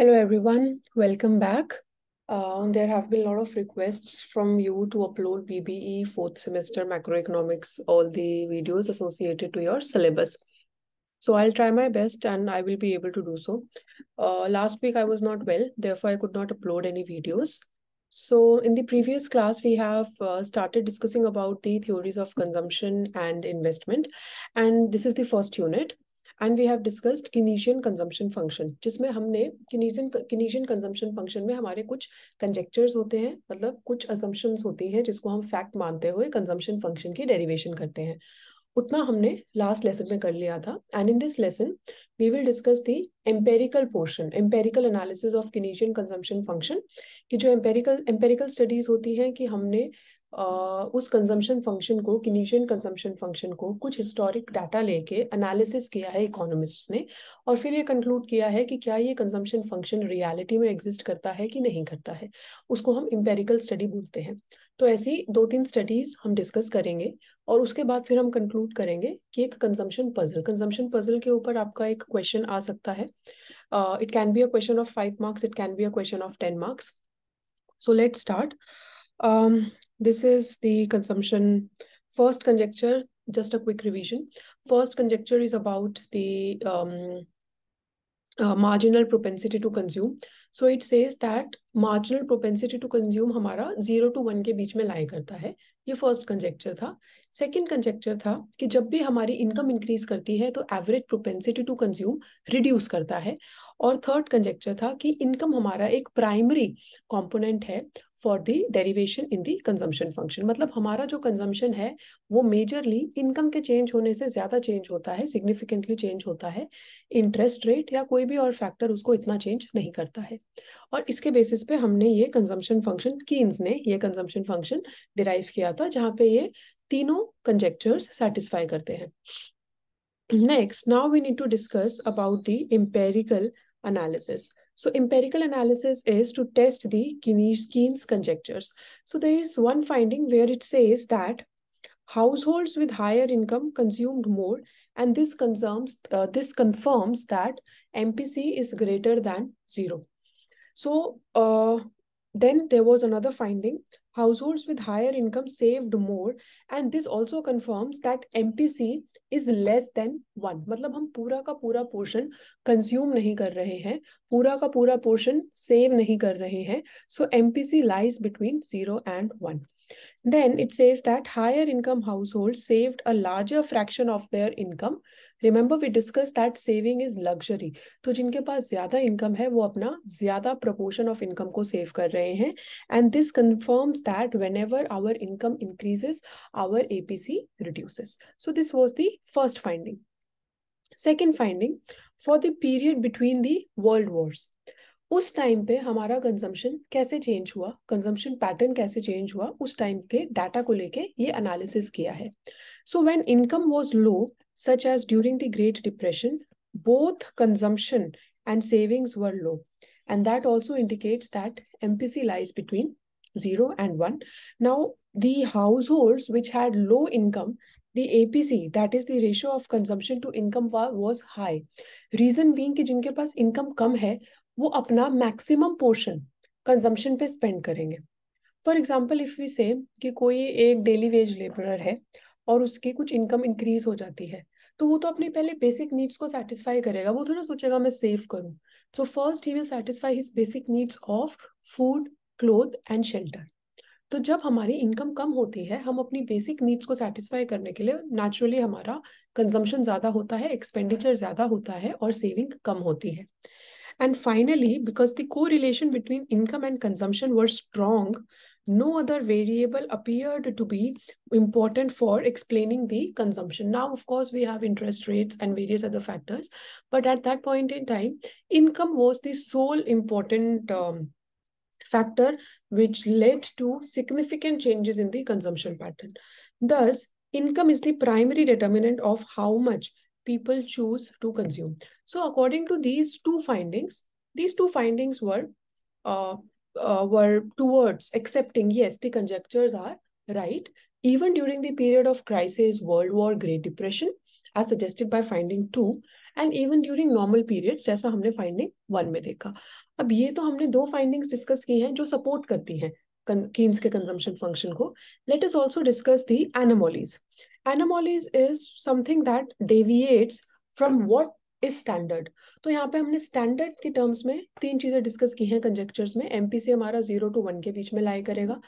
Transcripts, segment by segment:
Hello everyone, welcome back. Uh, there have been a lot of requests from you to upload BBE fourth semester macroeconomics, all the videos associated to your syllabus. So I'll try my best and I will be able to do so. Uh, last week I was not well, therefore I could not upload any videos. So in the previous class, we have uh, started discussing about the theories of consumption and investment. And this is the first unit. And we have discussed Keynesian consumption function जिसमें हमने किनीशियन किनीशियन consumption function में हमारे कुछ कंजेक्चर्स होते हैं मतलब कुछ assumptions होती हैं जिसको हम फैक्ट मानते हुए कंजम्पशन फंक्शन की डेरिवेशन करते हैं उतना हमने लास्ट लेसन में कर लिया था and in this lesson we will discuss the empirical portion empirical analysis of Keynesian consumption function कि जो एम्पेरिकल एम्पेरिकल स्टडीज होती हैं कि हमने उस कंजम्पशन फंक्शन को किनीशियन कंजम्पशन फंक्शन को कुछ हिस्टोरिक डाटा लेके एनालिसिस किया है इकोनॉमिस्ट्स ने और फिर ये कंक्लूड किया है कि क्या ये कंजम्पशन फंक्शन रियलिटी में एग्जिस्ट करता है कि नहीं करता है उसको हम इम्पेरिकल स्टडी बोलते हैं तो ऐसी दो तीन स्टडीज हम डिस्कस करेंगे और उसके बाद फिर हम कंक्लूड करेंगे कि एक कंजम्पशन पजल कंजम्पशन पजल के ऊपर आपका एक क्वेश्चन आ सकता है it can be a question of five marks it can be a question of ten marks so let start This is the consumption first conjecture, just a quick revision. First conjecture is about the um, uh, marginal propensity to consume. So it says that marginal propensity to consume hamara 0 to 1 ke beech mein lie karta hai ye first conjecture tha second conjecture tha ki jab bhi hamari income increase karti hai to average propensity to consume reduce karta hai aur third conjecture tha ki income hamara ek primary component hai for the derivation in the consumption function मतलब हमारा जो consumption है वो majorly income के change होने से ज़्यादा change होता है सिग्निफिकेंटली चेंज होता है इंटरेस्ट रेट या कोई भी और फैक्टर उसको इतना चेंज नहीं करता है और इसके बेसिस पे हमने ये कंजम्पन फंक्शन कीन्स ने ये कंजम्पन फंक्शन डिराइव किया था जहाँ पे ये तीनों कंजेक्चर्स सेटिस्फाई करते हैं next now we need to discuss about the empirical analysis So empirical analysis is to test the Keynes conjectures. So there is one finding where it says that households with higher income consumed more and this confirms uh, this confirms that MPC is greater than zero. So uh, then there was another finding households with higher income saved more and this also confirms that mpc is less than 1 matlab hum pura ka pura portion consume nahi kar rahe hain pura ka pura portion save nahi kar rahe hain so mpc lies between 0 and one Then it says that higher income households saved a larger fraction of their income. Remember, we discussed that saving is luxury. So, जिनके पास ज्यादा income है वो अपना ज्यादा proportion of income को save And this confirms that whenever our income increases, our APC reduces. So this was the first finding. Second finding, for the period between the world wars, उस time पे हमारा consumption कैसे change हुआ consumption pattern कैसे change हुआ उस time के data को लेके ये एनालिसिस किया है so when income was low such as during the great depression both consumption and savings were low and that also indicates that MPC lies between zero and one now the household which had low income the apc that is the ratio of consumption to income was high reason being ki jinke paas income kam hai वो अपना maximum portion consumption पे spend करेंगे for example if we say कि कोई एक daily veg labourer है और उसकी कुछ इनकम इंक्रीज हो जाती है तो वो तो अपने पहले बेसिक नीड्स को सेटिस्फाई करेगा वो तो ना सोचेगा मैं सेव करूँ so first he will satisfy his basic needs of food cloth and shelter तो जब हमारी इनकम कम होती है हम अपनी बेसिक नीड्स को सेटिस्फाई करने के लिए नेचुरली हमारा कंजम्पशन ज़्यादा होता है एक्सपेंडिचर ज़्यादा होता है और सेविंग कम होती है And finally, because the correlation between income and consumption were strong, no other variable appeared to be important for explaining the consumption. Now, of course, we have interest rates and various other factors, but at that point in time, income was the sole important um, factor which led to significant changes in the consumption pattern. Thus, income is the primary determinant of how much people choose to hmm. consume. So according to these two findings, these two findings were uh, uh, were towards accepting, yes, the conjectures are right, even during the period of crisis, World War, Great Depression, as suggested by finding two, and even during normal periods, जैसा हमने finding one में देखा अब ये तो हमने दो findings discuss की हैं जो सपोर्ट करती हैं कीन्स के कंजम्पशन फंक्शन को let is also discuss the anomalies. Anomalies is something that deviates from what is standard तो यहाँ पे हमने स्टैंडर्ड के टर्म्स में तीन चीजें डिस्कस की हैं कंजेक्चर्स में एमपीसी हमारा जीरो टू वन के बीच में लाई करेगा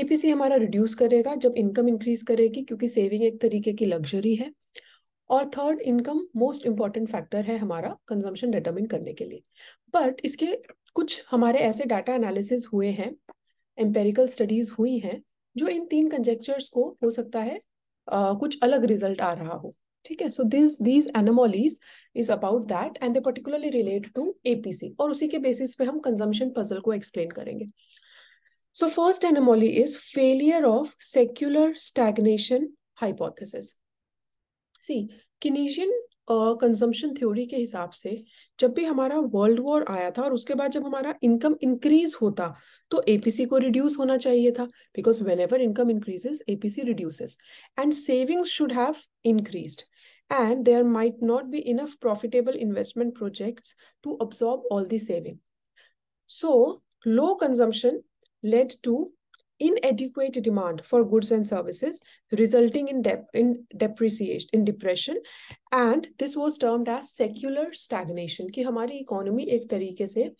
एपीसी हमारा रिड्यूस करेगा जब इनकम इंक्रीज करेगी क्योंकि सेविंग एक तरीके की लग्जरी है और third income most important factor है हमारा कंजम्पशन डिटर्मिन करने के लिए बट इसके कुछ हमारे ऐसे डाटा एनालिसिस हुए हैं एम्पेरिकल स्टडीज हुई हैं जो इन तीन कंजेक्चर्स को हो सकता है आ, कुछ अलग रिजल्ट आ रहा हो ठीक है so this these anomalies is about that and they particularly relate to APC और उसी के बेसिस पे हम कंजम्पशन पजल को एक्सप्लेन करेंगे so first anomaly is failure of secular stagnation hypothesis see Keynesian consumption theory के हिसाब से जब भी हमारा वर्ल्ड वॉर आया था और उसके बाद जब हमारा इनकम इंक्रीज होता तो एपीसी को रिड्यूस होना चाहिए था because whenever income increases APC reduces and savings should have increased and there might not be enough profitable investment project to absorb all the saving so low consumption led to inadequate demand for goods and services, resulting in, dep- in depreciation, in depression. And this was termed as secular stagnation, कि हमारी economy एक तरीके से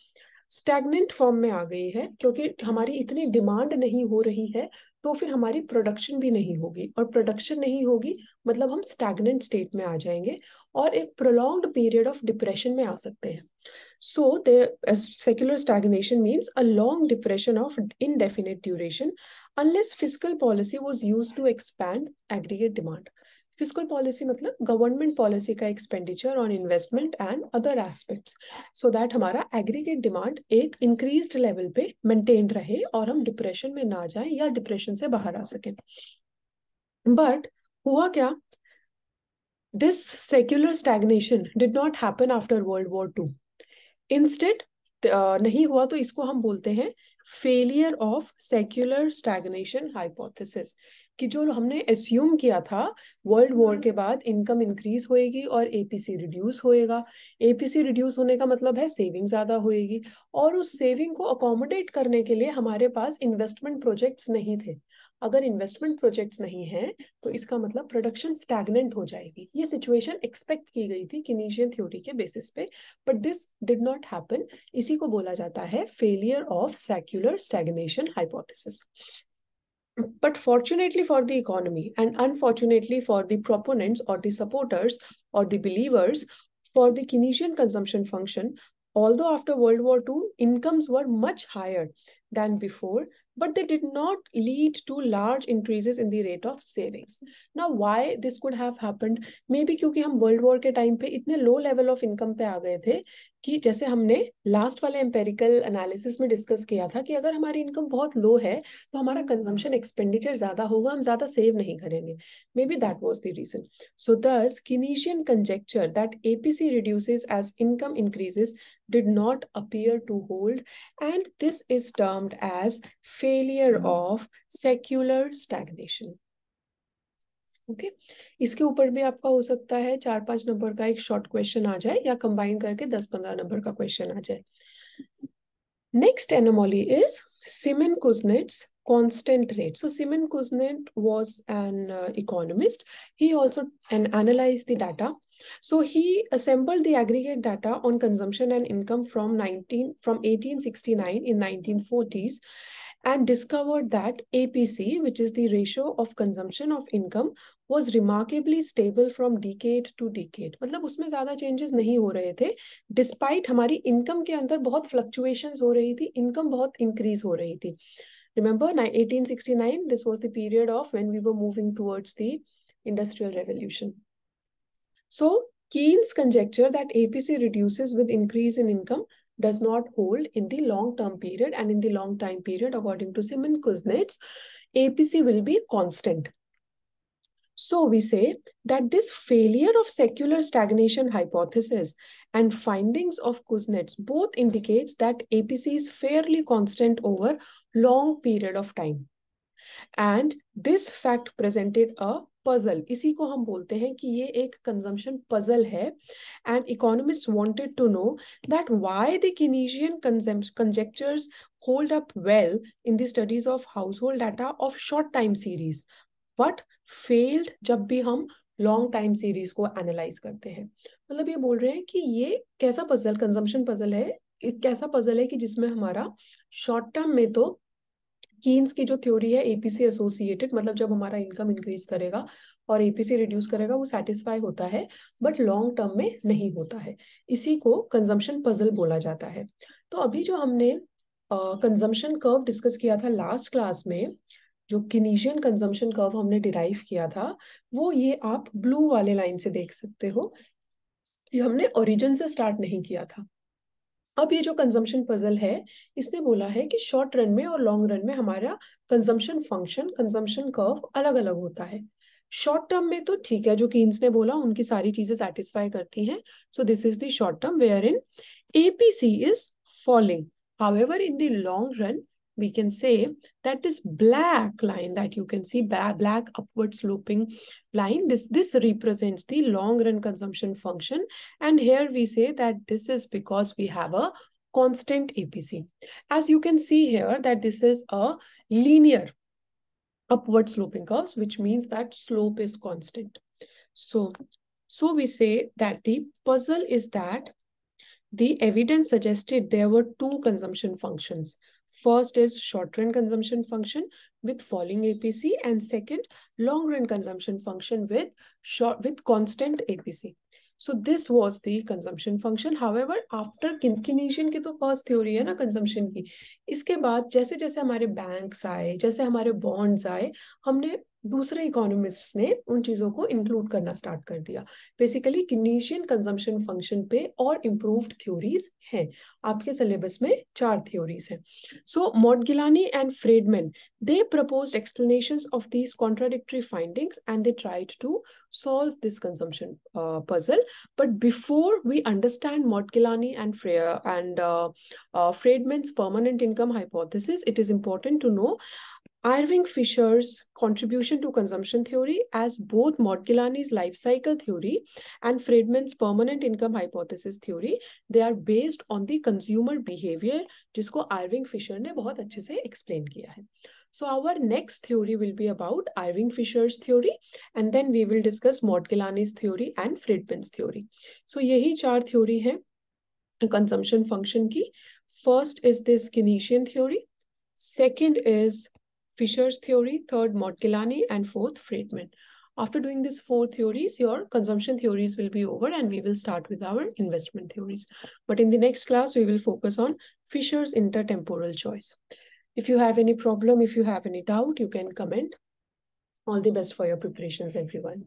stagnant form में आ गई है क्योंकि हमारी इतनी डिमांड नहीं हो रही है तो फिर हमारी प्रोडक्शन भी नहीं होगी और प्रोडक्शन नहीं होगी मतलब हम स्टैगनेंट स्टेट में आ जाएंगे और एक प्रोलॉन्ग्ड पीरियड ऑफ डिप्रेशन में आ सकते हैं so they secular stagnation means a long depression of indefinite duration unless fiscal policy was use to expand aggregate demand fiscal policy मतलब गवर्नमेंट पॉलिसी का expenditure on investment and other aspects so that हमारा aggregate demand एक increase level पे maintain रहे और हम depression में ना जाए या डिप्रेशन से बाहर आ सके बट हुआ क्या this secular stagnation did not happen after World War two instant नहीं हुआ तो इसको हम बोलते हैं failure of secular stagnation hypothesis कि जो हमने एस्यूम किया था वर्ल्ड हम्म। वॉर के बाद इनकम इंक्रीज होएगी और एपीसी रिड्यूस होएगा एपीसी रिड्यूस होने का मतलब है सेविंग ज़्यादा होएगी और उस सेविंग को अकोमोडेट करने के लिए हमारे पास इन्वेस्टमेंट प्रोजेक्ट्स नहीं थे अगर इन्वेस्टमेंट प्रोजेक्ट्स नहीं है तो इसका मतलब प्रोडक्शन स्टैगनेंट हो जाएगी ये सिचुएशन एक्सपेक्ट की गई थी किनीशियन थ्योरी के बेसिस पे but this did not happen इसी को बोला जाता है failure of secular stagnation hypothesis But fortunately for the economy, and unfortunately for the proponents or the supporters or the believers, for the Keynesian consumption function, although after World War II, incomes were much higher than before, but they did not lead to large increases in the rate of savings. Now, why this could have happened? Maybe क्योंकि हम World War II time पे इतने low level of income पे आ गए कि जैसे हमने last वाले एम्पेरिकल एनालिसिस में डिस्कस किया था कि अगर हमारी इनकम बहुत लो है तो हमारा कंजम्पशन एक्सपेंडिचर ज्यादा होगा हम ज्यादा सेव नहीं करेंगे maybe that was the reason so thus Keynesian conjecture that APC reduce as income increases did not appear to hold and this is termed as failure of secular stagnation okay okay? इसके ऊपर भी आपका हो सकता है चार पांच number का एक शॉर्ट क्वेश्चन आ जाए या कंबाइन करके दस पंद्रह नंबर का क्वेश्चन आ जाए next anomaly is Simon Kuznets constant rate. So Simon Kuznet was an uh, economist. He also and analyzed the data. So he assembled the aggregate data on consumption and income from 19 from 1869 in 1940s and discovered that APC, which is the ratio of consumption of income, was remarkably stable from decade to decade. मतलब उसमें ज़्यादा changes नहीं हो रहे थे despite हमारी income के अंदर बहुत fluctuations हो रही थी income बहुत increase हो रही थी Remember 1869, this was the period of when we were moving towards the Industrial Revolution. So Keen's conjecture that APC reduces with increase in income does not hold in the long term period and in the long time period, according to Simon Kuznets, APC will be constant. So we say that this failure of secular stagnation hypothesis and findings of Kuznets both indicates that APC is fairly constant over long period of time. And this fact presented a puzzle इसी को हम बोलते हैं कि ये एक consumption puzzle है and economist wanted to know that why the Keynesian conjectures hold up well in the studies of household data of short time series but failed जब भी हम लॉन्ग टाइम सीरीज को एनालाइज करते हैं मतलब ये बोल रहे हैं कि ये कैसा पजल कंजम्पशन पजल है कैसा पजल है कि जिसमें हमारा शॉर्ट टर्म में तो कीन्स की जो थ्योरी है एपीसी एसोसिएटेड मतलब जब हमारा इनकम इंक्रीज करेगा और एपीसी रिड्यूस करेगा वो सेटिस्फाई होता है बट लॉन्ग टर्म में नहीं होता है इसी को कंजम्पशन पजल बोला जाता है तो अभी जो हमने कंजम्पशन कर्व डिस्कस किया था लास्ट क्लास में जो किनीशियन कंजम्पशन कर्व हमने डिराइव किया था वो ये आप ब्लू वाले लाइन से देख सकते हो ये हमने ओरिजिन से स्टार्ट नहीं किया था अब ये जो कंजम्पशन पजल है इसने बोला है कि शॉर्ट रन में और लॉन्ग रन में हमारा कंजम्पशन फंक्शन कंजम्पशन कर्व अलग अलग होता है शॉर्ट टर्म में तो ठीक है जो किन्स ने बोला उनकी सारी चीजें सेटिस्फाई करती हैं so this is the short term where in APC is falling ever in the long run we can say that this black line that you can see black upward sloping line this this represents the long run consumption function and here we say that this is because we have a constant apc as you can see here that this is a linear upward sloping curves which means that slope is constant so so we say that the puzzle is that the evidence suggested there were two consumption functions First is short-run consumption function with falling APC and second long-run consumption function with short with constant APC. So this was the consumption function. However, after Kinesian ki to first theory hai na consumption ki, iske baad jaise jaise hamare banks aaye, jaise hamare bonds aaye, humne दूसरे economist ने उन चीज़ों को include करना start कर दिया basically किनेशियन consumption function पे और इम्प्रूव्ड थ्योरीज हैं आपके सिलेबस में चार थ्योरीज हैं so Modigliani and Friedman they propose explanation of these contradictory findings and they tried to solve this consumption puzzle but before we understand Modigliani and and Freya permanent income hypothesis it is important to know Irving Fisher's contribution to consumption theory as both Modigliani's life cycle theory and Friedman's permanent income hypothesis theory, they are based on the consumer behavior जिसको Irving Fisher has explained very well. So our next theory will be about Irving Fisher's theory and then we will discuss Modigliani's theory and Friedman's theory. So यही four theories हैं consumption function की. First is this Keynesian theory. Second is Fisher's theory, third Modigliani, and fourth Friedman. After doing these four theories, your consumption theories will be over and we will start with our investment theories. But in the next class, we will focus on Fisher's intertemporal choice. If you have any problem, if you have any doubt, you can comment. All the best for your preparations, everyone.